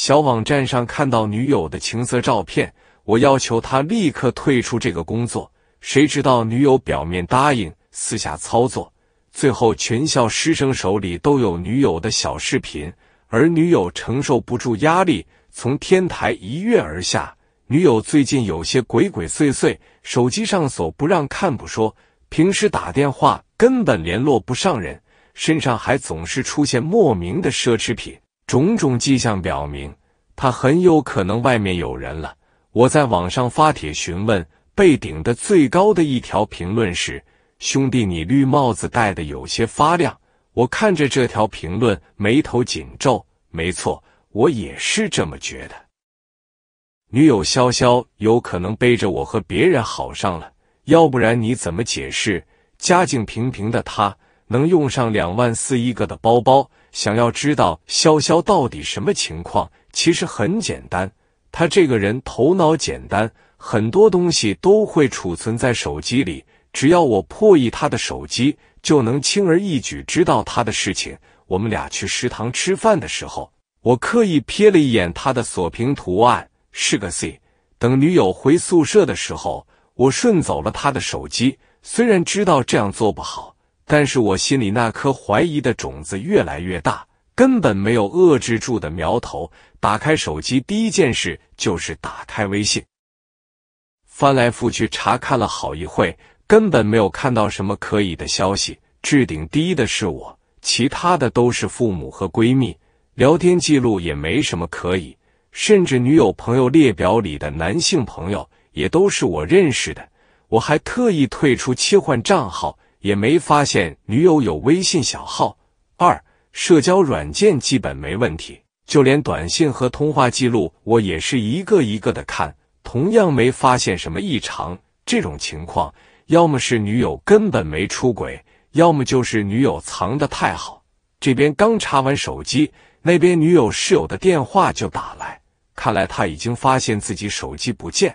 小网站上看到女友的情色照片，我要求他立刻退出这个工作。谁知道女友表面答应，私下操作，最后全校师生手里都有女友的小视频。而女友承受不住压力，从天台一跃而下。女友最近有些鬼鬼祟祟，手机上锁不让看不说，平时打电话根本联络不上人，身上还总是出现莫名的奢侈品。种种迹象表明，他很有可能外面有人了。我在网上发帖询问，被顶的最高的一条评论是：“兄弟，你绿帽子戴的有些发亮。”我看着这条评论，眉头紧皱。没错，我也是这么觉得。女友潇潇有可能背着我和别人好上了，要不然你怎么解释？家境平平的她能用上两万四一个的包包？想要知道潇潇到底什么情况，其实很简单。他这个人头脑简单，很多东西都会储存在手机里。只要我破译他的手机，就能轻而易举知道他的事情。我们俩去食堂吃饭的时候，我刻意瞥了一眼他的锁屏图案，是个 C。等女友回宿舍的时候，我顺走了他的手机。虽然知道这样做不好。但是我心里那颗怀疑的种子越来越大，根本没有遏制住的苗头。打开手机，第一件事就是打开微信，翻来覆去查看了好一会，根本没有看到什么可以的消息。置顶第一的是我，其他的都是父母和闺蜜。聊天记录也没什么可以，甚至女友朋友列表里的男性朋友也都是我认识的。我还特意退出，切换账号。也没发现女友有微信小号，二社交软件基本没问题，就连短信和通话记录，我也是一个一个的看，同样没发现什么异常。这种情况，要么是女友根本没出轨，要么就是女友藏得太好。这边刚查完手机，那边女友室友的电话就打来，看来他已经发现自己手机不见，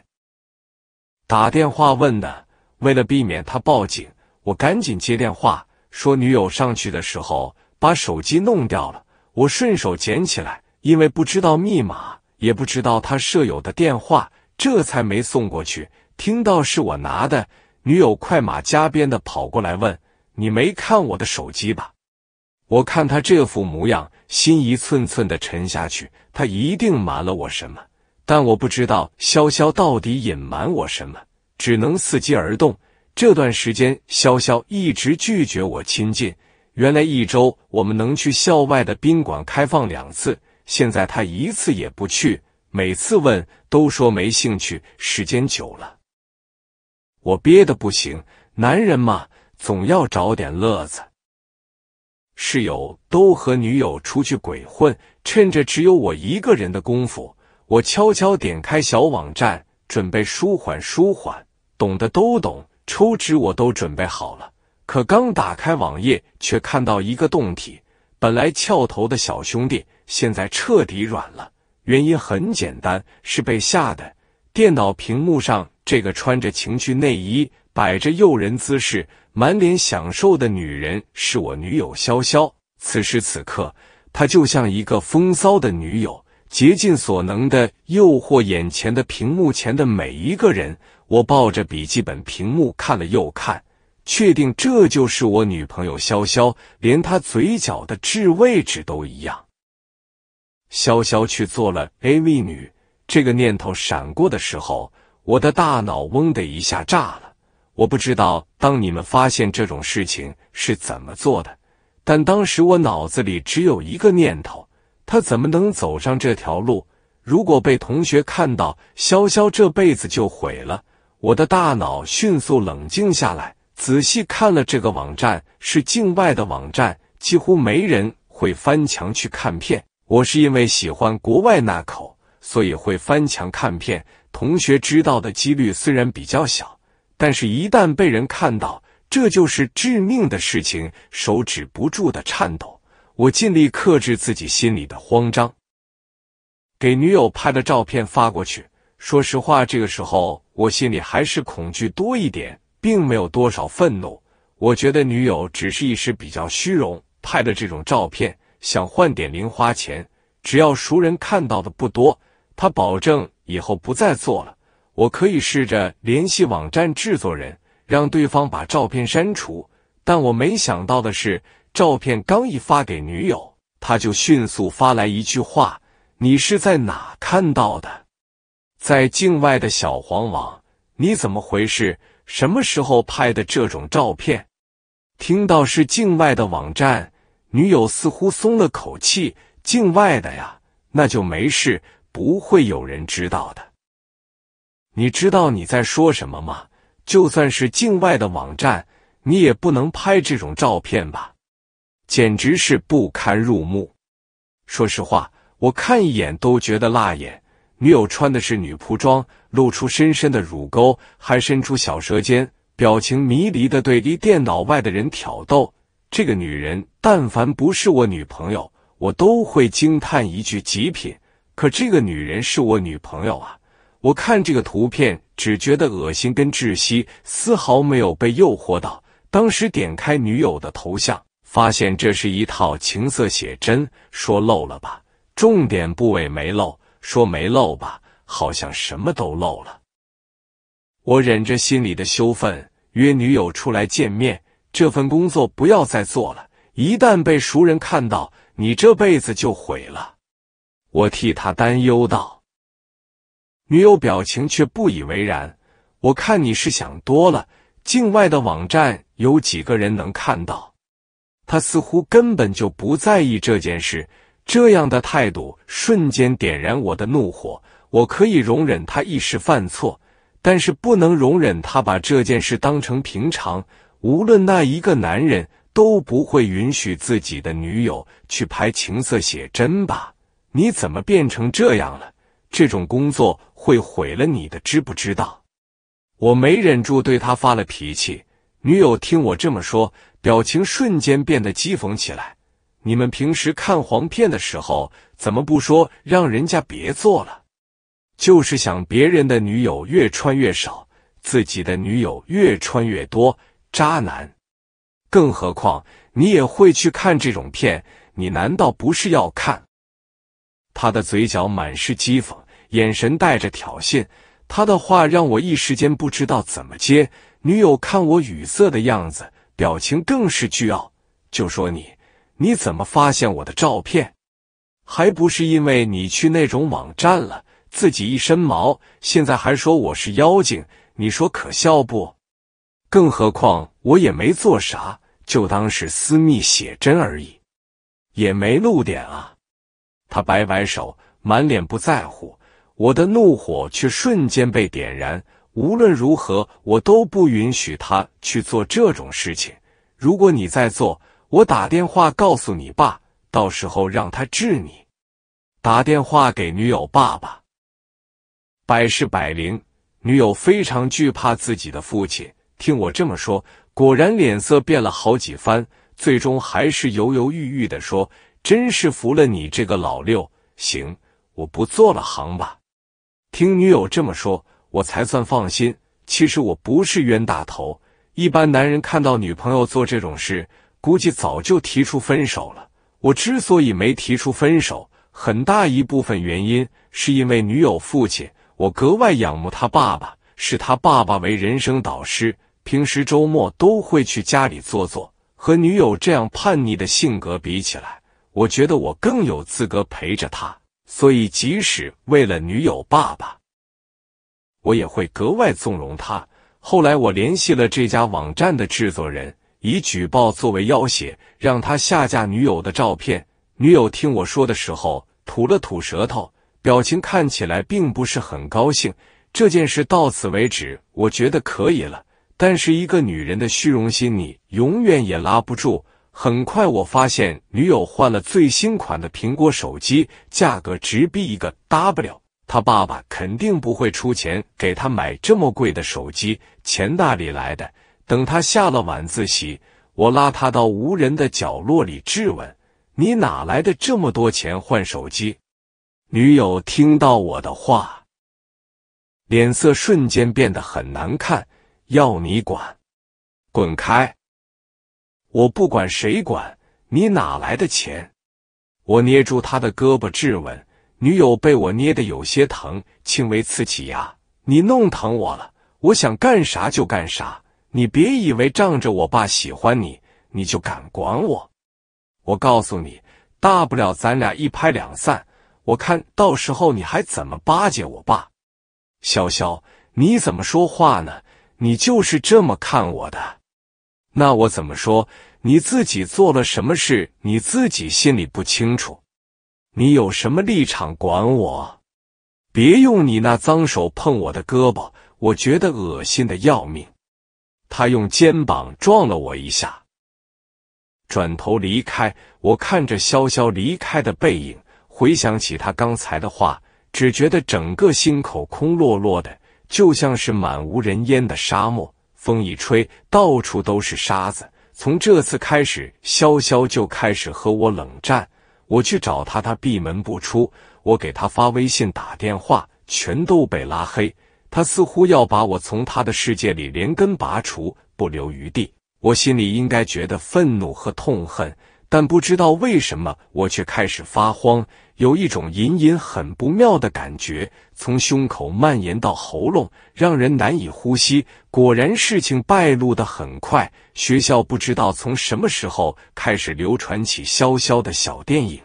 打电话问的。为了避免他报警。我赶紧接电话，说女友上去的时候把手机弄掉了。我顺手捡起来，因为不知道密码，也不知道她舍友的电话，这才没送过去。听到是我拿的，女友快马加鞭的跑过来问：“你没看我的手机吧？”我看她这副模样，心一寸寸的沉下去。她一定瞒了我什么，但我不知道潇潇到底隐瞒我什么，只能伺机而动。这段时间，潇潇一直拒绝我亲近。原来一周我们能去校外的宾馆开放两次，现在他一次也不去。每次问都说没兴趣。时间久了，我憋得不行。男人嘛，总要找点乐子。室友都和女友出去鬼混，趁着只有我一个人的功夫，我悄悄点开小网站，准备舒缓舒缓。懂的都懂。抽纸我都准备好了，可刚打开网页，却看到一个动体。本来翘头的小兄弟，现在彻底软了。原因很简单，是被吓的。电脑屏幕上这个穿着情趣内衣、摆着诱人姿势、满脸享受的女人，是我女友潇潇。此时此刻，她就像一个风骚的女友，竭尽所能的诱惑眼前的屏幕前的每一个人。我抱着笔记本屏幕看了又看，确定这就是我女朋友潇潇，连她嘴角的痣位置都一样。潇潇去做了 AV 女，这个念头闪过的时候，我的大脑“嗡”的一下炸了。我不知道当你们发现这种事情是怎么做的，但当时我脑子里只有一个念头：她怎么能走上这条路？如果被同学看到，潇潇这辈子就毁了。我的大脑迅速冷静下来，仔细看了这个网站，是境外的网站，几乎没人会翻墙去看片。我是因为喜欢国外那口，所以会翻墙看片。同学知道的几率虽然比较小，但是一旦被人看到，这就是致命的事情。手指不住的颤抖，我尽力克制自己心里的慌张，给女友拍了照片发过去。说实话，这个时候我心里还是恐惧多一点，并没有多少愤怒。我觉得女友只是一时比较虚荣，拍了这种照片，想换点零花钱。只要熟人看到的不多，他保证以后不再做了。我可以试着联系网站制作人，让对方把照片删除。但我没想到的是，照片刚一发给女友，他就迅速发来一句话：“你是在哪看到的？”在境外的小黄网，你怎么回事？什么时候拍的这种照片？听到是境外的网站，女友似乎松了口气。境外的呀，那就没事，不会有人知道的。你知道你在说什么吗？就算是境外的网站，你也不能拍这种照片吧？简直是不堪入目。说实话，我看一眼都觉得辣眼。女友穿的是女仆装，露出深深的乳沟，还伸出小舌尖，表情迷离的对离电脑外的人挑逗。这个女人，但凡不是我女朋友，我都会惊叹一句“极品”。可这个女人是我女朋友啊！我看这个图片只觉得恶心跟窒息，丝毫没有被诱惑到。当时点开女友的头像，发现这是一套情色写真，说漏了吧？重点部位没漏。说没漏吧，好像什么都漏了。我忍着心里的羞愤，约女友出来见面。这份工作不要再做了，一旦被熟人看到，你这辈子就毁了。我替他担忧道。女友表情却不以为然，我看你是想多了。境外的网站有几个人能看到？他似乎根本就不在意这件事。这样的态度瞬间点燃我的怒火。我可以容忍他一时犯错，但是不能容忍他把这件事当成平常。无论那一个男人，都不会允许自己的女友去拍情色写真吧？你怎么变成这样了？这种工作会毁了你的，知不知道？我没忍住对他发了脾气。女友听我这么说，表情瞬间变得讥讽起来。你们平时看黄片的时候，怎么不说让人家别做了？就是想别人的女友越穿越少，自己的女友越穿越多，渣男。更何况你也会去看这种片，你难道不是要看？他的嘴角满是讥讽，眼神带着挑衅。他的话让我一时间不知道怎么接。女友看我语塞的样子，表情更是倨傲，就说你。你怎么发现我的照片？还不是因为你去那种网站了，自己一身毛，现在还说我是妖精，你说可笑不？更何况我也没做啥，就当是私密写真而已，也没露点啊。他摆摆手，满脸不在乎。我的怒火却瞬间被点燃。无论如何，我都不允许他去做这种事情。如果你再做，我打电话告诉你爸，到时候让他治你。打电话给女友爸爸，百试百灵。女友非常惧怕自己的父亲，听我这么说，果然脸色变了好几番，最终还是犹犹豫豫的说：“真是服了你这个老六。”行，我不做了，行吧？听女友这么说，我才算放心。其实我不是冤大头，一般男人看到女朋友做这种事。估计早就提出分手了。我之所以没提出分手，很大一部分原因是因为女友父亲。我格外仰慕他爸爸，视他爸爸为人生导师。平时周末都会去家里坐坐。和女友这样叛逆的性格比起来，我觉得我更有资格陪着他。所以，即使为了女友爸爸，我也会格外纵容他。后来，我联系了这家网站的制作人。以举报作为要挟，让他下架女友的照片。女友听我说的时候，吐了吐舌头，表情看起来并不是很高兴。这件事到此为止，我觉得可以了。但是一个女人的虚荣心，你永远也拉不住。很快，我发现女友换了最新款的苹果手机，价格直逼一个 W。他爸爸肯定不会出钱给他买这么贵的手机，钱哪里来的？等他下了晚自习，我拉他到无人的角落里质问：“你哪来的这么多钱换手机？”女友听到我的话，脸色瞬间变得很难看：“要你管，滚开！我不管，谁管？你哪来的钱？”我捏住他的胳膊质问，女友被我捏的有些疼，轻微刺起牙：“你弄疼我了，我想干啥就干啥。”你别以为仗着我爸喜欢你，你就敢管我！我告诉你，大不了咱俩一拍两散。我看到时候你还怎么巴结我爸？潇潇，你怎么说话呢？你就是这么看我的？那我怎么说？你自己做了什么事，你自己心里不清楚？你有什么立场管我？别用你那脏手碰我的胳膊，我觉得恶心的要命。他用肩膀撞了我一下，转头离开。我看着潇潇离开的背影，回想起他刚才的话，只觉得整个心口空落落的，就像是满无人烟的沙漠，风一吹，到处都是沙子。从这次开始，潇潇就开始和我冷战。我去找他，他闭门不出；我给他发微信、打电话，全都被拉黑。他似乎要把我从他的世界里连根拔除，不留余地。我心里应该觉得愤怒和痛恨，但不知道为什么，我却开始发慌，有一种隐隐很不妙的感觉从胸口蔓延到喉咙，让人难以呼吸。果然，事情败露的很快。学校不知道从什么时候开始流传起潇潇的小电影。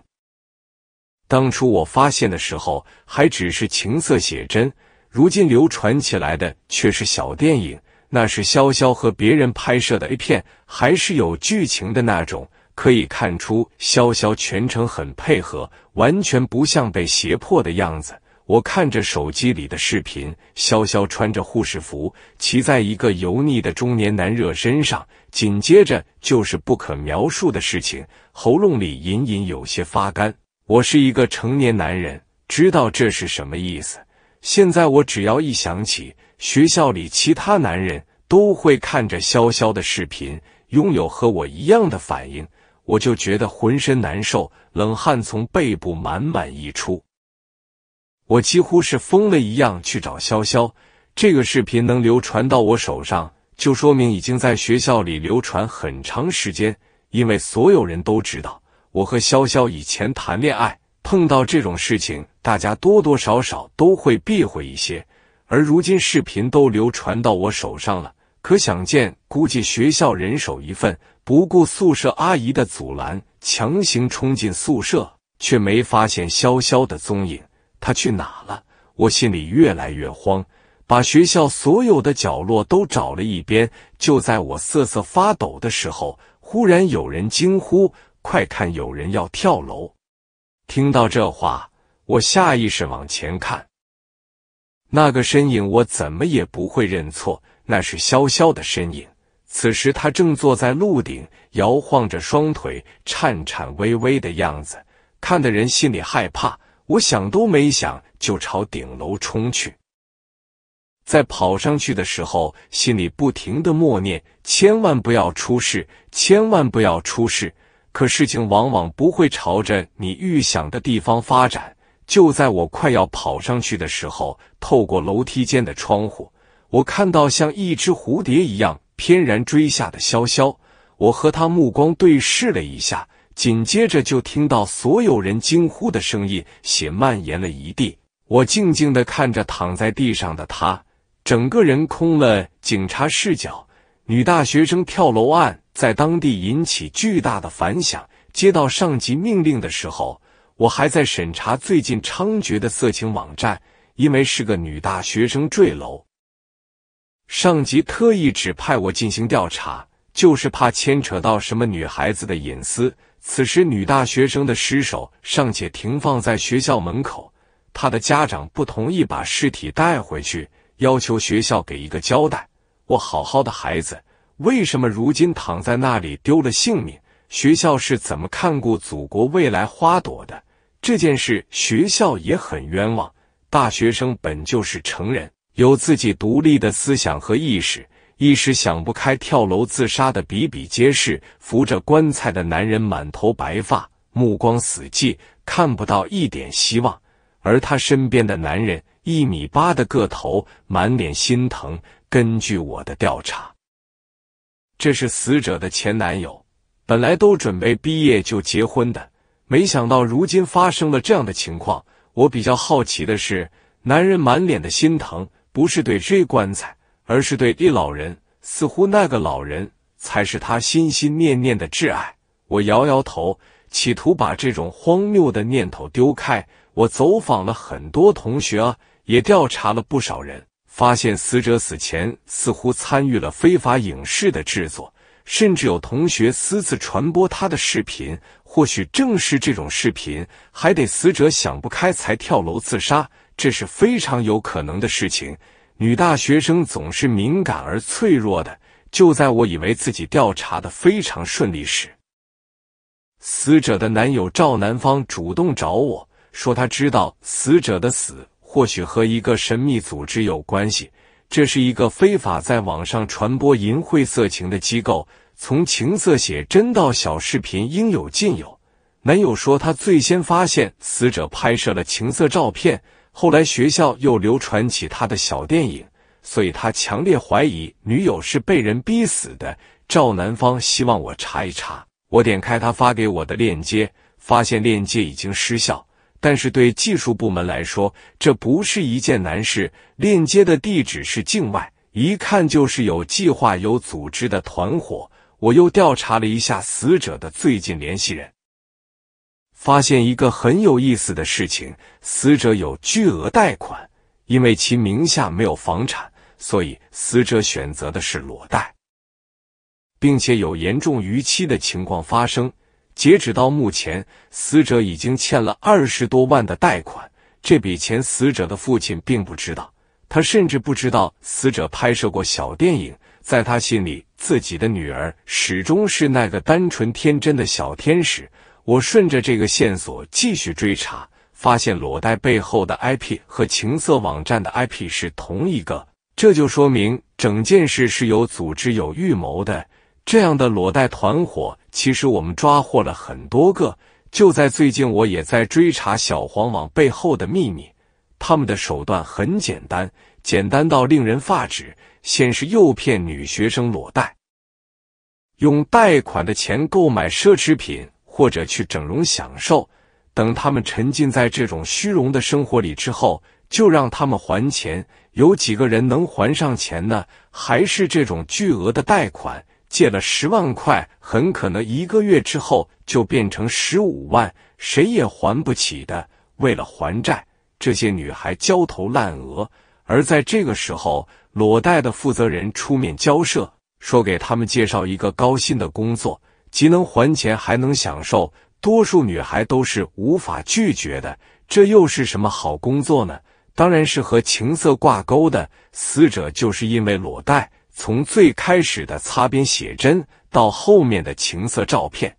当初我发现的时候，还只是情色写真。如今流传起来的却是小电影，那是潇潇和别人拍摄的 A 片，还是有剧情的那种。可以看出，潇潇全程很配合，完全不像被胁迫的样子。我看着手机里的视频，潇潇穿着护士服，骑在一个油腻的中年男热身上，紧接着就是不可描述的事情，喉咙里隐隐有些发干。我是一个成年男人，知道这是什么意思。现在我只要一想起学校里其他男人都会看着潇潇的视频，拥有和我一样的反应，我就觉得浑身难受，冷汗从背部满满溢出。我几乎是疯了一样去找潇潇。这个视频能流传到我手上，就说明已经在学校里流传很长时间，因为所有人都知道我和潇潇以前谈恋爱，碰到这种事情。大家多多少少都会避讳一些，而如今视频都流传到我手上了，可想见，估计学校人手一份。不顾宿舍阿姨的阻拦，强行冲进宿舍，却没发现潇潇的踪影。她去哪了？我心里越来越慌，把学校所有的角落都找了一遍。就在我瑟瑟发抖的时候，忽然有人惊呼：“快看，有人要跳楼！”听到这话。我下意识往前看，那个身影我怎么也不会认错，那是潇潇的身影。此时他正坐在鹿顶，摇晃着双腿，颤颤巍巍的样子，看的人心里害怕。我想都没想，就朝顶楼冲去。在跑上去的时候，心里不停的默念：千万不要出事，千万不要出事。可事情往往不会朝着你预想的地方发展。就在我快要跑上去的时候，透过楼梯间的窗户，我看到像一只蝴蝶一样翩然追下的潇潇。我和他目光对视了一下，紧接着就听到所有人惊呼的声音，血蔓延了一地。我静静的看着躺在地上的他，整个人空了。警察视角：女大学生跳楼案在当地引起巨大的反响。接到上级命令的时候。我还在审查最近猖獗的色情网站，因为是个女大学生坠楼，上级特意指派我进行调查，就是怕牵扯到什么女孩子的隐私。此时，女大学生的尸首尚且停放在学校门口，她的家长不同意把尸体带回去，要求学校给一个交代。我好好的孩子，为什么如今躺在那里丢了性命？学校是怎么看顾祖国未来花朵的？这件事学校也很冤枉。大学生本就是成人，有自己独立的思想和意识，一时想不开跳楼自杀的比比皆是。扶着棺材的男人满头白发，目光死寂，看不到一点希望。而他身边的男人一米八的个头，满脸心疼。根据我的调查，这是死者的前男友，本来都准备毕业就结婚的。没想到如今发生了这样的情况。我比较好奇的是，男人满脸的心疼，不是对这棺材，而是对一老人。似乎那个老人才是他心心念念的挚爱。我摇摇头，企图把这种荒谬的念头丢开。我走访了很多同学，也调查了不少人，发现死者死前似乎参与了非法影视的制作，甚至有同学私自传播他的视频。或许正是这种视频，还得死者想不开才跳楼自杀，这是非常有可能的事情。女大学生总是敏感而脆弱的。就在我以为自己调查的非常顺利时，死者的男友赵南方主动找我说，他知道死者的死或许和一个神秘组织有关系，这是一个非法在网上传播淫秽色情的机构。从情色写真到小视频，应有尽有。男友说，他最先发现死者拍摄了情色照片，后来学校又流传起他的小电影，所以他强烈怀疑女友是被人逼死的。赵南方希望我查一查。我点开他发给我的链接，发现链接已经失效。但是对技术部门来说，这不是一件难事。链接的地址是境外，一看就是有计划、有组织的团伙。我又调查了一下死者的最近联系人，发现一个很有意思的事情：死者有巨额贷款，因为其名下没有房产，所以死者选择的是裸贷，并且有严重逾期的情况发生。截止到目前，死者已经欠了二十多万的贷款，这笔钱死者的父亲并不知道，他甚至不知道死者拍摄过小电影。在他心里，自己的女儿始终是那个单纯天真的小天使。我顺着这个线索继续追查，发现裸贷背后的 IP 和情色网站的 IP 是同一个，这就说明整件事是有组织、有预谋的。这样的裸贷团伙，其实我们抓获了很多个。就在最近，我也在追查小黄网背后的秘密。他们的手段很简单，简单到令人发指。先是诱骗女学生裸贷，用贷款的钱购买奢侈品或者去整容享受，等他们沉浸在这种虚荣的生活里之后，就让他们还钱。有几个人能还上钱呢？还是这种巨额的贷款，借了十万块，很可能一个月之后就变成十五万，谁也还不起的。为了还债，这些女孩焦头烂额。而在这个时候，裸贷的负责人出面交涉，说给他们介绍一个高薪的工作，既能还钱，还能享受。多数女孩都是无法拒绝的。这又是什么好工作呢？当然是和情色挂钩的。死者就是因为裸贷，从最开始的擦边写真，到后面的情色照片，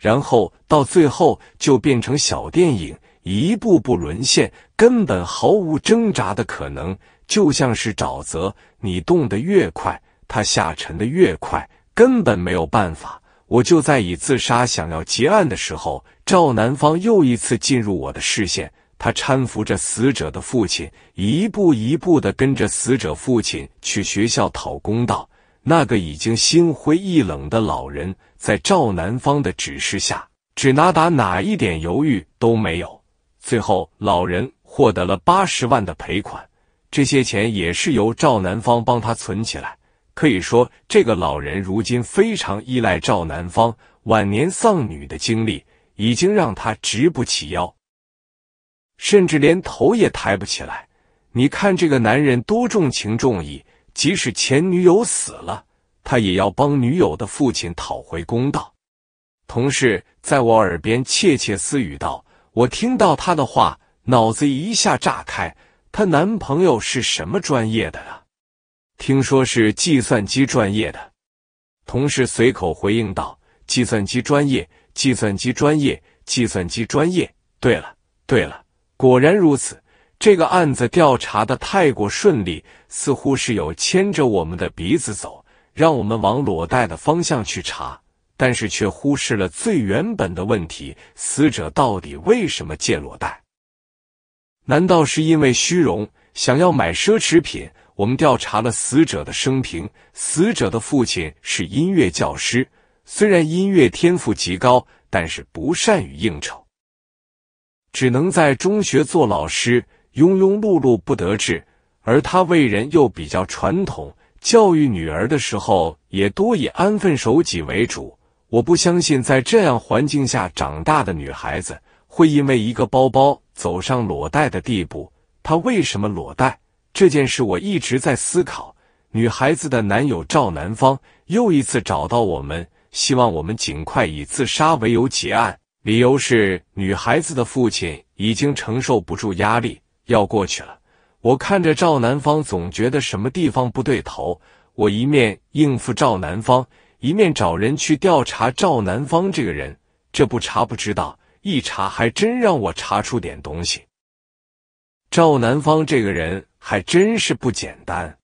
然后到最后就变成小电影。一步步沦陷，根本毫无挣扎的可能，就像是沼泽，你动得越快，它下沉的越快，根本没有办法。我就在以自杀想要结案的时候，赵南方又一次进入我的视线，他搀扶着死者的父亲，一步一步的跟着死者父亲去学校讨公道。那个已经心灰意冷的老人，在赵南方的指示下，只拿打哪一点犹豫都没有。最后，老人获得了八十万的赔款，这些钱也是由赵南方帮他存起来。可以说，这个老人如今非常依赖赵南方。晚年丧女的经历已经让他直不起腰，甚至连头也抬不起来。你看，这个男人多重情重义，即使前女友死了，他也要帮女友的父亲讨回公道。同事在我耳边窃窃私语道。我听到她的话，脑子一下炸开。她男朋友是什么专业的啊？听说是计算机专业的。同事随口回应道：“计算机专业，计算机专业，计算机专业。”对了，对了，果然如此。这个案子调查的太过顺利，似乎是有牵着我们的鼻子走，让我们往裸贷的方向去查。但是却忽视了最原本的问题：死者到底为什么借裸贷？难道是因为虚荣，想要买奢侈品？我们调查了死者的生平，死者的父亲是音乐教师，虽然音乐天赋极高，但是不善于应酬，只能在中学做老师，庸庸碌碌不得志。而他为人又比较传统，教育女儿的时候也多以安分守己为主。我不相信，在这样环境下长大的女孩子会因为一个包包走上裸贷的地步。她为什么裸贷？这件事我一直在思考。女孩子的男友赵南方又一次找到我们，希望我们尽快以自杀为由结案，理由是女孩子的父亲已经承受不住压力，要过去了。我看着赵南方，总觉得什么地方不对头。我一面应付赵南方。一面找人去调查赵南方这个人，这不查不知道，一查还真让我查出点东西。赵南方这个人还真是不简单，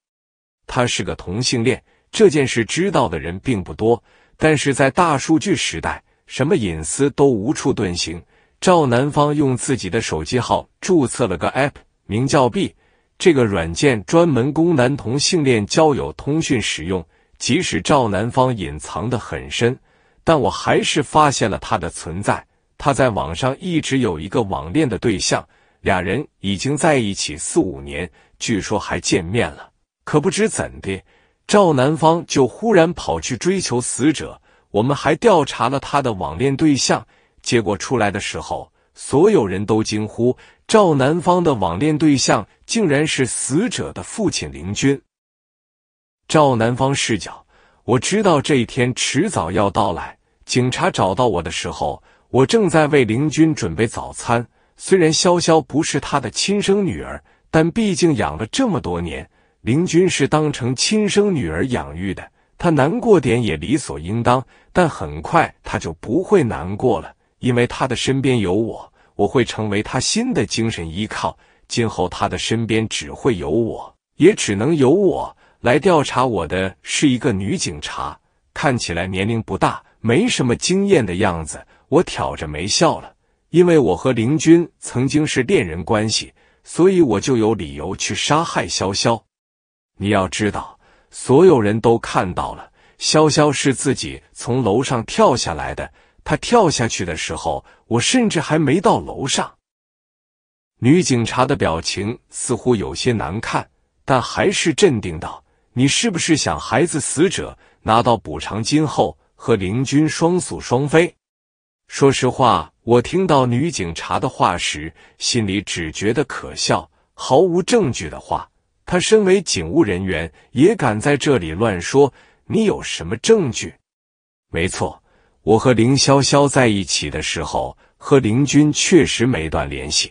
他是个同性恋，这件事知道的人并不多，但是在大数据时代，什么隐私都无处遁形。赵南方用自己的手机号注册了个 App，名叫 B，这个软件专门供男同性恋交友通讯使用。即使赵南方隐藏的很深，但我还是发现了他的存在。他在网上一直有一个网恋的对象，俩人已经在一起四五年，据说还见面了。可不知怎的，赵南方就忽然跑去追求死者。我们还调查了他的网恋对象，结果出来的时候，所有人都惊呼：赵南方的网恋对象竟然是死者的父亲林军。赵南方视角，我知道这一天迟早要到来。警察找到我的时候，我正在为林军准备早餐。虽然潇潇不是他的亲生女儿，但毕竟养了这么多年，林军是当成亲生女儿养育的。他难过点也理所应当，但很快他就不会难过了，因为他的身边有我。我会成为他新的精神依靠，今后他的身边只会有我，也只能有我。来调查我的是一个女警察，看起来年龄不大，没什么经验的样子。我挑着眉笑了，因为我和林军曾经是恋人关系，所以我就有理由去杀害潇潇。你要知道，所有人都看到了，潇潇是自己从楼上跳下来的。他跳下去的时候，我甚至还没到楼上。女警察的表情似乎有些难看，但还是镇定道。你是不是想孩子死者拿到补偿金后和凌军双宿双飞？说实话，我听到女警察的话时，心里只觉得可笑。毫无证据的话，他身为警务人员也敢在这里乱说？你有什么证据？没错，我和凌潇潇在一起的时候，和凌军确实没断联系，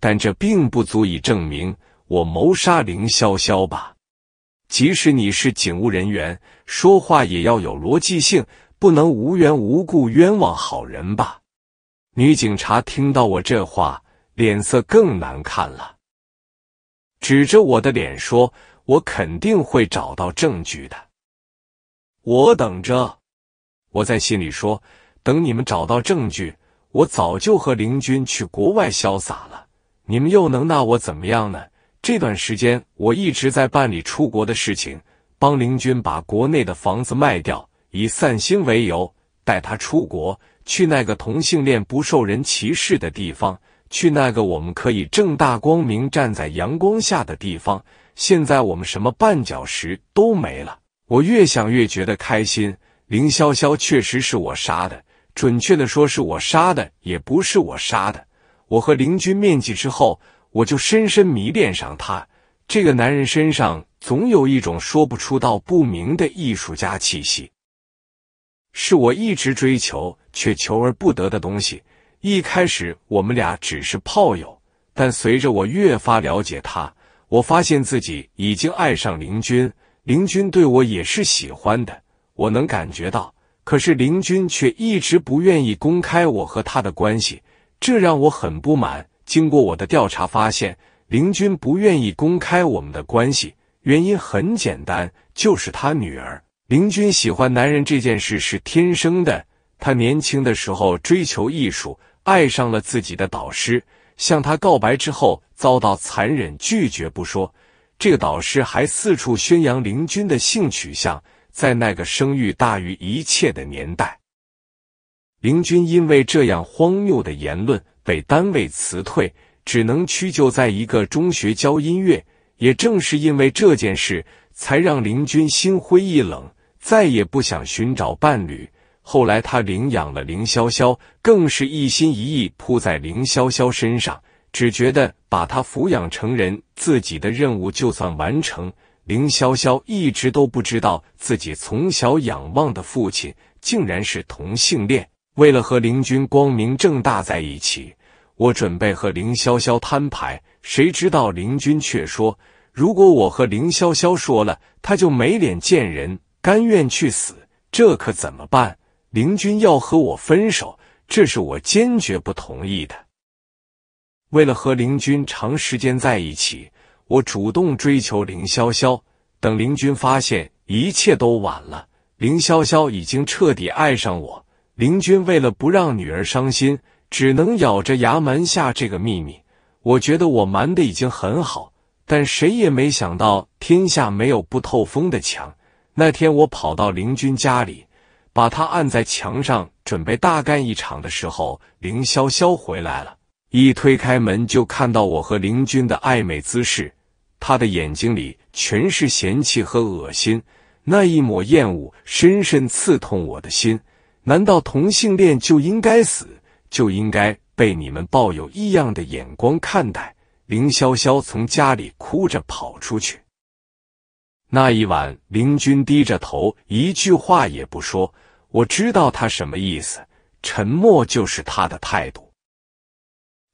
但这并不足以证明我谋杀凌潇潇吧？即使你是警务人员，说话也要有逻辑性，不能无缘无故冤枉好人吧？女警察听到我这话，脸色更难看了，指着我的脸说：“我肯定会找到证据的，我等着。”我在心里说：“等你们找到证据，我早就和林军去国外潇洒了，你们又能拿我怎么样呢？”这段时间我一直在办理出国的事情，帮林军把国内的房子卖掉，以散心为由带他出国，去那个同性恋不受人歧视的地方，去那个我们可以正大光明站在阳光下的地方。现在我们什么绊脚石都没了，我越想越觉得开心。林潇潇确实是我杀的，准确的说是我杀的，也不是我杀的。我和林军面基之后。我就深深迷恋上他。这个男人身上总有一种说不出道不明的艺术家气息，是我一直追求却求而不得的东西。一开始我们俩只是炮友，但随着我越发了解他，我发现自己已经爱上林军。林军对我也是喜欢的，我能感觉到。可是林军却一直不愿意公开我和他的关系，这让我很不满。经过我的调查，发现林军不愿意公开我们的关系，原因很简单，就是他女儿林军喜欢男人这件事是天生的。他年轻的时候追求艺术，爱上了自己的导师，向他告白之后遭到残忍拒绝不说，这个导师还四处宣扬林军的性取向。在那个生育大于一切的年代，林军因为这样荒谬的言论。被单位辞退，只能屈就在一个中学教音乐。也正是因为这件事，才让凌军心灰意冷，再也不想寻找伴侣。后来他领养了凌潇潇，更是一心一意扑在凌潇潇身上，只觉得把他抚养成人，自己的任务就算完成。凌潇潇一直都不知道，自己从小仰望的父亲竟然是同性恋。为了和凌军光明正大在一起。我准备和林潇潇摊牌，谁知道林军却说：“如果我和林潇潇说了，他就没脸见人，甘愿去死。”这可怎么办？林军要和我分手，这是我坚决不同意的。为了和林军长时间在一起，我主动追求林潇潇。等林军发现，一切都晚了，林潇潇已经彻底爱上我。林军为了不让女儿伤心。只能咬着牙瞒下这个秘密。我觉得我瞒的已经很好，但谁也没想到，天下没有不透风的墙。那天我跑到凌军家里，把他按在墙上，准备大干一场的时候，凌潇潇回来了，一推开门就看到我和凌军的暧昧姿势，他的眼睛里全是嫌弃和恶心，那一抹厌恶深深刺痛我的心。难道同性恋就应该死？就应该被你们抱有异样的眼光看待。林潇潇从家里哭着跑出去。那一晚，林军低着头，一句话也不说。我知道他什么意思，沉默就是他的态度。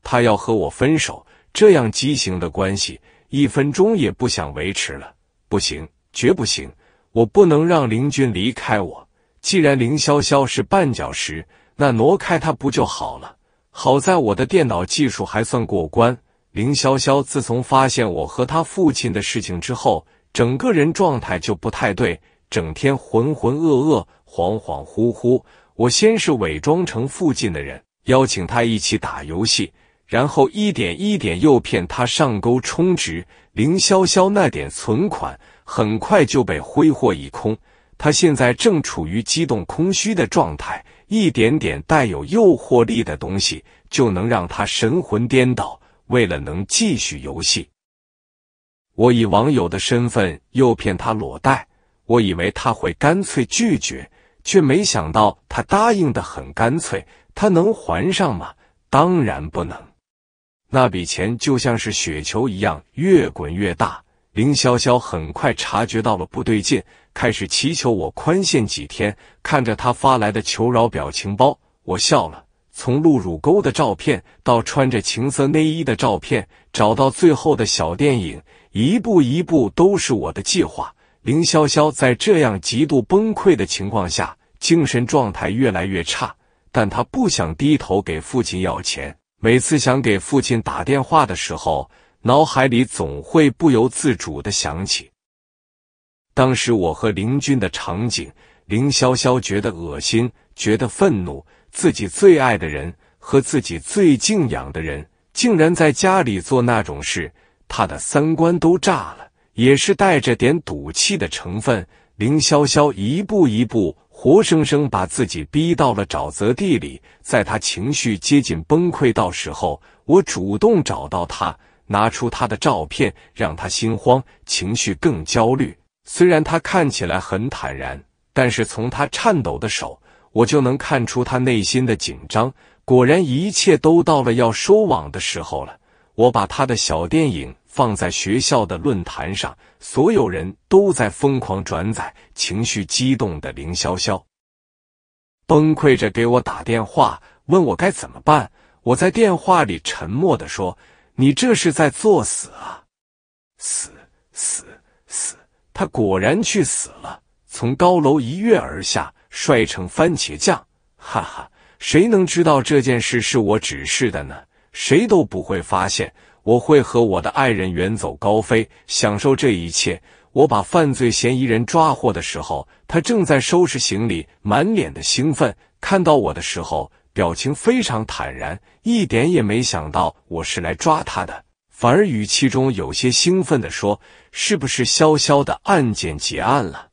他要和我分手，这样畸形的关系，一分钟也不想维持了。不行，绝不行！我不能让林军离开我。既然林潇潇是绊脚石。那挪开它不就好了？好在我的电脑技术还算过关。凌潇潇自从发现我和他父亲的事情之后，整个人状态就不太对，整天浑浑噩噩、恍恍惚惚。我先是伪装成附近的人，邀请他一起打游戏，然后一点一点诱骗他上钩充值。凌潇潇那点存款很快就被挥霍一空，他现在正处于激动、空虚的状态。一点点带有诱惑力的东西就能让他神魂颠倒。为了能继续游戏，我以网友的身份诱骗他裸贷，我以为他会干脆拒绝，却没想到他答应的很干脆。他能还上吗？当然不能。那笔钱就像是雪球一样越滚越大。林潇潇很快察觉到了不对劲。开始祈求我宽限几天。看着他发来的求饶表情包，我笑了。从露乳沟的照片到穿着情色内衣的照片，找到最后的小电影，一步一步都是我的计划。林潇潇在这样极度崩溃的情况下，精神状态越来越差，但他不想低头给父亲要钱。每次想给父亲打电话的时候，脑海里总会不由自主的想起。当时我和林军的场景，林潇潇觉得恶心，觉得愤怒，自己最爱的人和自己最敬仰的人竟然在家里做那种事，她的三观都炸了，也是带着点赌气的成分。林潇潇一步一步活生生把自己逼到了沼泽地里，在她情绪接近崩溃到时候，我主动找到她，拿出她的照片，让她心慌，情绪更焦虑。虽然他看起来很坦然，但是从他颤抖的手，我就能看出他内心的紧张。果然，一切都到了要收网的时候了。我把他的小电影放在学校的论坛上，所有人都在疯狂转载，情绪激动的林潇潇崩溃着给我打电话，问我该怎么办。我在电话里沉默的说：“你这是在作死啊，死死！”他果然去死了，从高楼一跃而下，摔成番茄酱。哈哈，谁能知道这件事是我指示的呢？谁都不会发现。我会和我的爱人远走高飞，享受这一切。我把犯罪嫌疑人抓获的时候，他正在收拾行李，满脸的兴奋。看到我的时候，表情非常坦然，一点也没想到我是来抓他的。反而语气中有些兴奋的说：“是不是潇潇的案件结案了？”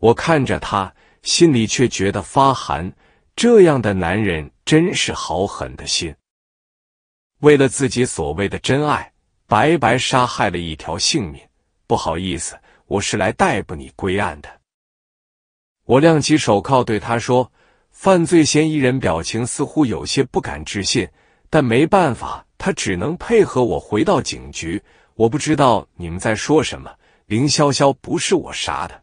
我看着他，心里却觉得发寒。这样的男人真是好狠的心，为了自己所谓的真爱，白白杀害了一条性命。不好意思，我是来逮捕你归案的。我亮起手铐对他说：“犯罪嫌疑人，表情似乎有些不敢置信，但没办法。”他只能配合我回到警局。我不知道你们在说什么。林潇潇不是我杀的，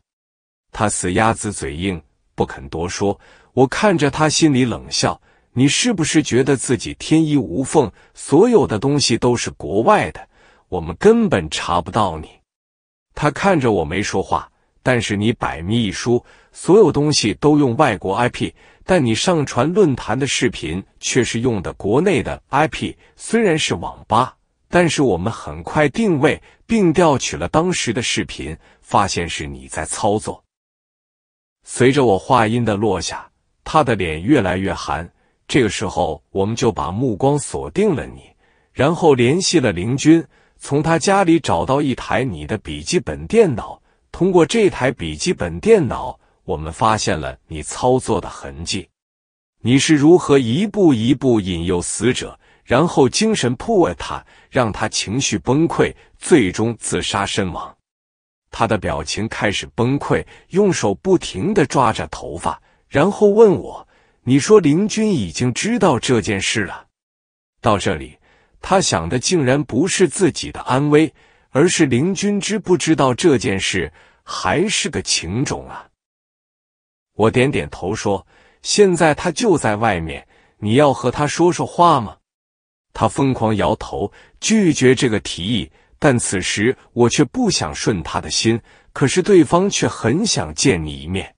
他死鸭子嘴硬，不肯多说。我看着他，心里冷笑：你是不是觉得自己天衣无缝？所有的东西都是国外的，我们根本查不到你。他看着我没说话。但是你百密一疏，所有东西都用外国 IP，但你上传论坛的视频却是用的国内的 IP。虽然是网吧，但是我们很快定位并调取了当时的视频，发现是你在操作。随着我话音的落下，他的脸越来越寒。这个时候，我们就把目光锁定了你，然后联系了林军，从他家里找到一台你的笔记本电脑。通过这台笔记本电脑，我们发现了你操作的痕迹。你是如何一步一步引诱死者，然后精神破坏他，让他情绪崩溃，最终自杀身亡？他的表情开始崩溃，用手不停的抓着头发，然后问我：“你说林军已经知道这件事了？”到这里，他想的竟然不是自己的安危。而是林君知不知道这件事，还是个情种啊？我点点头说：“现在他就在外面，你要和他说说话吗？”他疯狂摇头，拒绝这个提议。但此时我却不想顺他的心，可是对方却很想见你一面。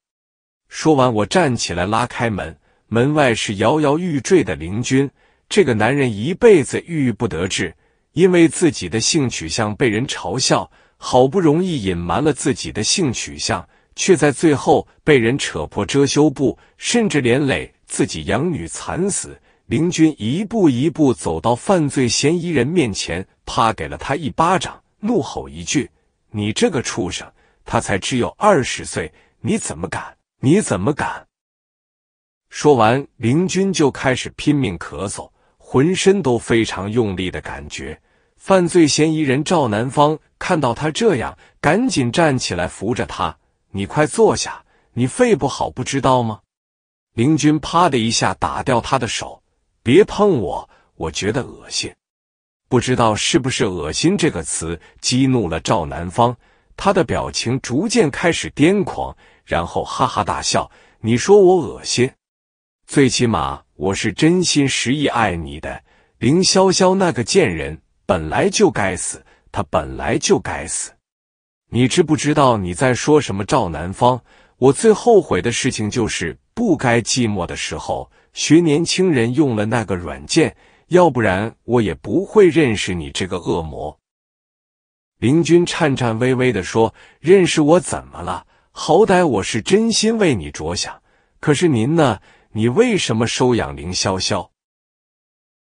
说完，我站起来拉开门，门外是摇摇欲坠的林君。这个男人一辈子郁郁不得志。因为自己的性取向被人嘲笑，好不容易隐瞒了自己的性取向，却在最后被人扯破遮羞布，甚至连累自己养女惨死。林军一步一步走到犯罪嫌疑人面前，啪给了他一巴掌，怒吼一句：“你这个畜生！”他才只有二十岁，你怎么敢？你怎么敢？说完，林军就开始拼命咳嗽，浑身都非常用力的感觉。犯罪嫌疑人赵南方看到他这样，赶紧站起来扶着他：“你快坐下，你肺不好不知道吗？”林军啪的一下打掉他的手：“别碰我，我觉得恶心。”不知道是不是“恶心”这个词激怒了赵南方，他的表情逐渐开始癫狂，然后哈哈大笑：“你说我恶心？最起码我是真心实意爱你的，林潇潇那个贱人。”本来就该死，他本来就该死。你知不知道你在说什么，赵南方？我最后悔的事情就是不该寂寞的时候学年轻人用了那个软件，要不然我也不会认识你这个恶魔。林军颤颤巍巍的说：“认识我怎么了？好歹我是真心为你着想。可是您呢？你为什么收养凌潇潇？”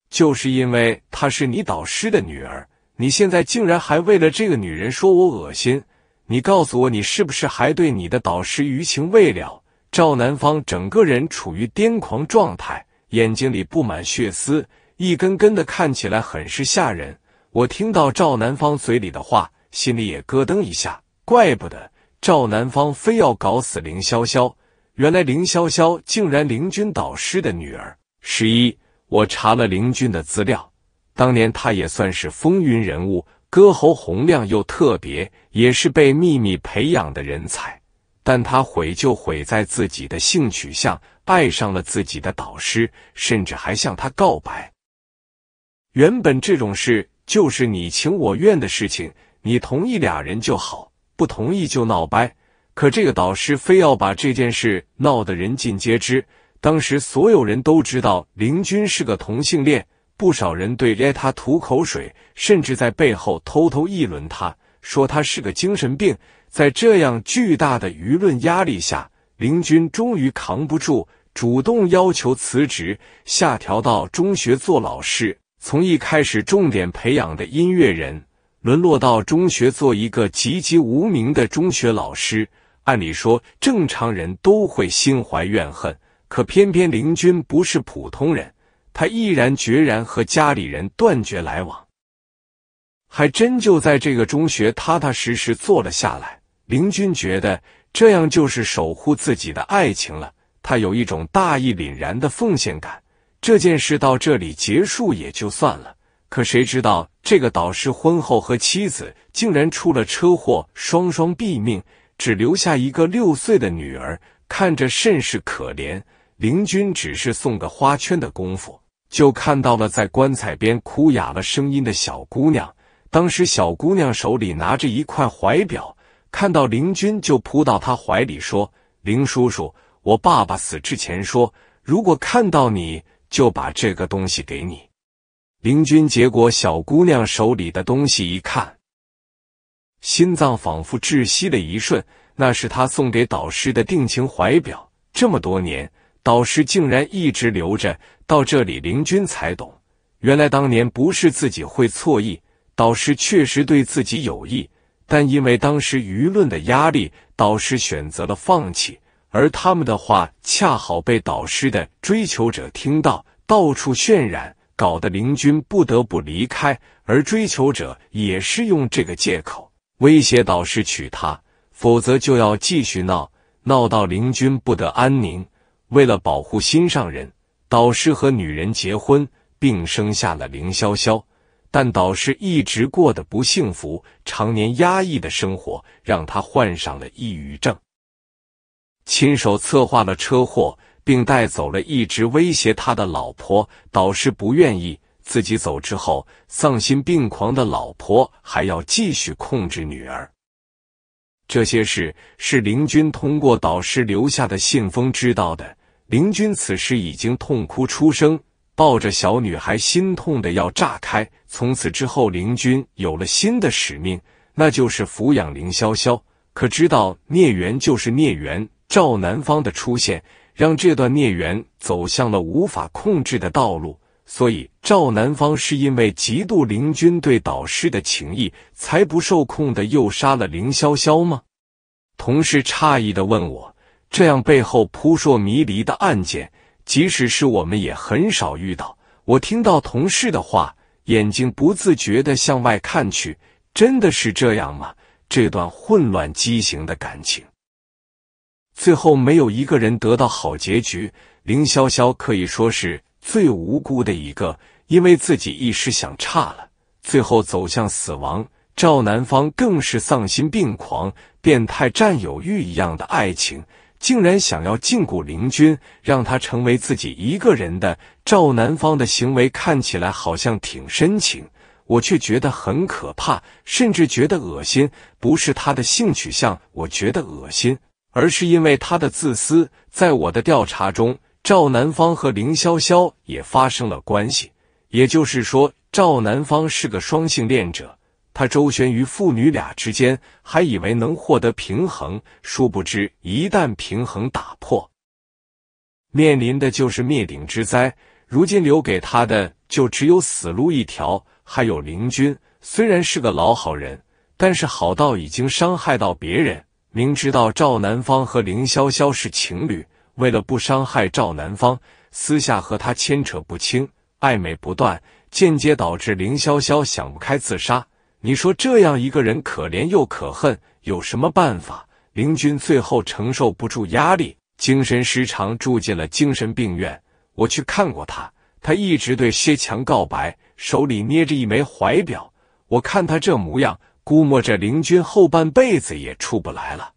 就是因为她是你导师的女儿，你现在竟然还为了这个女人说我恶心！你告诉我，你是不是还对你的导师余情未了？赵南方整个人处于癫狂状态，眼睛里布满血丝，一根根的，看起来很是吓人。我听到赵南方嘴里的话，心里也咯噔一下。怪不得赵南方非要搞死凌潇潇，原来凌潇潇竟然凌军导师的女儿十一。我查了凌军的资料，当年他也算是风云人物，歌喉洪亮又特别，也是被秘密培养的人才。但他毁就毁在自己的性取向，爱上了自己的导师，甚至还向他告白。原本这种事就是你情我愿的事情，你同意俩人就好，不同意就闹掰。可这个导师非要把这件事闹得人尽皆知。当时所有人都知道林军是个同性恋，不少人对着他吐口水，甚至在背后偷偷议论他，说他是个精神病。在这样巨大的舆论压力下，林军终于扛不住，主动要求辞职，下调到中学做老师。从一开始重点培养的音乐人，沦落到中学做一个籍籍无名的中学老师，按理说正常人都会心怀怨恨。可偏偏林军不是普通人，他毅然决然和家里人断绝来往，还真就在这个中学踏踏实实做了下来。林军觉得这样就是守护自己的爱情了，他有一种大义凛然的奉献感。这件事到这里结束也就算了，可谁知道这个导师婚后和妻子竟然出了车祸，双双毙命，只留下一个六岁的女儿，看着甚是可怜。林军只是送个花圈的功夫，就看到了在棺材边哭哑了声音的小姑娘。当时小姑娘手里拿着一块怀表，看到林军就扑到他怀里说：“林叔叔，我爸爸死之前说，如果看到你就把这个东西给你。”林军结果小姑娘手里的东西一看，心脏仿佛窒息了一瞬。那是他送给导师的定情怀表，这么多年。导师竟然一直留着，到这里，林军才懂，原来当年不是自己会错意，导师确实对自己有意，但因为当时舆论的压力，导师选择了放弃，而他们的话恰好被导师的追求者听到，到处渲染，搞得林军不得不离开，而追求者也是用这个借口威胁导师娶她，否则就要继续闹，闹到林军不得安宁。为了保护心上人，导师和女人结婚并生下了林潇潇，但导师一直过得不幸福，常年压抑的生活让他患上了抑郁症。亲手策划了车祸，并带走了一直威胁他的老婆。导师不愿意自己走之后，丧心病狂的老婆还要继续控制女儿。这些事是林军通过导师留下的信封知道的。凌军此时已经痛哭出声，抱着小女孩，心痛的要炸开。从此之后，凌军有了新的使命，那就是抚养凌潇潇。可知道孽缘就是孽缘，赵南方的出现让这段孽缘走向了无法控制的道路。所以，赵南方是因为嫉妒凌军对导师的情谊，才不受控的又杀了凌潇潇吗？同事诧异的问我。这样背后扑朔迷离的案件，即使是我们也很少遇到。我听到同事的话，眼睛不自觉的向外看去。真的是这样吗？这段混乱畸形的感情，最后没有一个人得到好结局。林潇潇可以说是最无辜的一个，因为自己一时想差了，最后走向死亡。赵南方更是丧心病狂、变态占有欲一样的爱情。竟然想要禁锢凌君，让他成为自己一个人的赵南方的行为看起来好像挺深情，我却觉得很可怕，甚至觉得恶心。不是他的性取向我觉得恶心，而是因为他的自私。在我的调查中，赵南方和凌潇潇也发生了关系，也就是说，赵南方是个双性恋者。他周旋于父女俩之间，还以为能获得平衡，殊不知一旦平衡打破，面临的就是灭顶之灾。如今留给他的就只有死路一条。还有凌军，虽然是个老好人，但是好到已经伤害到别人。明知道赵南方和凌潇潇是情侣，为了不伤害赵南方，私下和他牵扯不清，暧昧不断，间接导致凌潇潇想不开自杀。你说这样一个人可怜又可恨，有什么办法？林军最后承受不住压力，精神失常，住进了精神病院。我去看过他，他一直对薛强告白，手里捏着一枚怀表。我看他这模样，估摸着林军后半辈子也出不来了。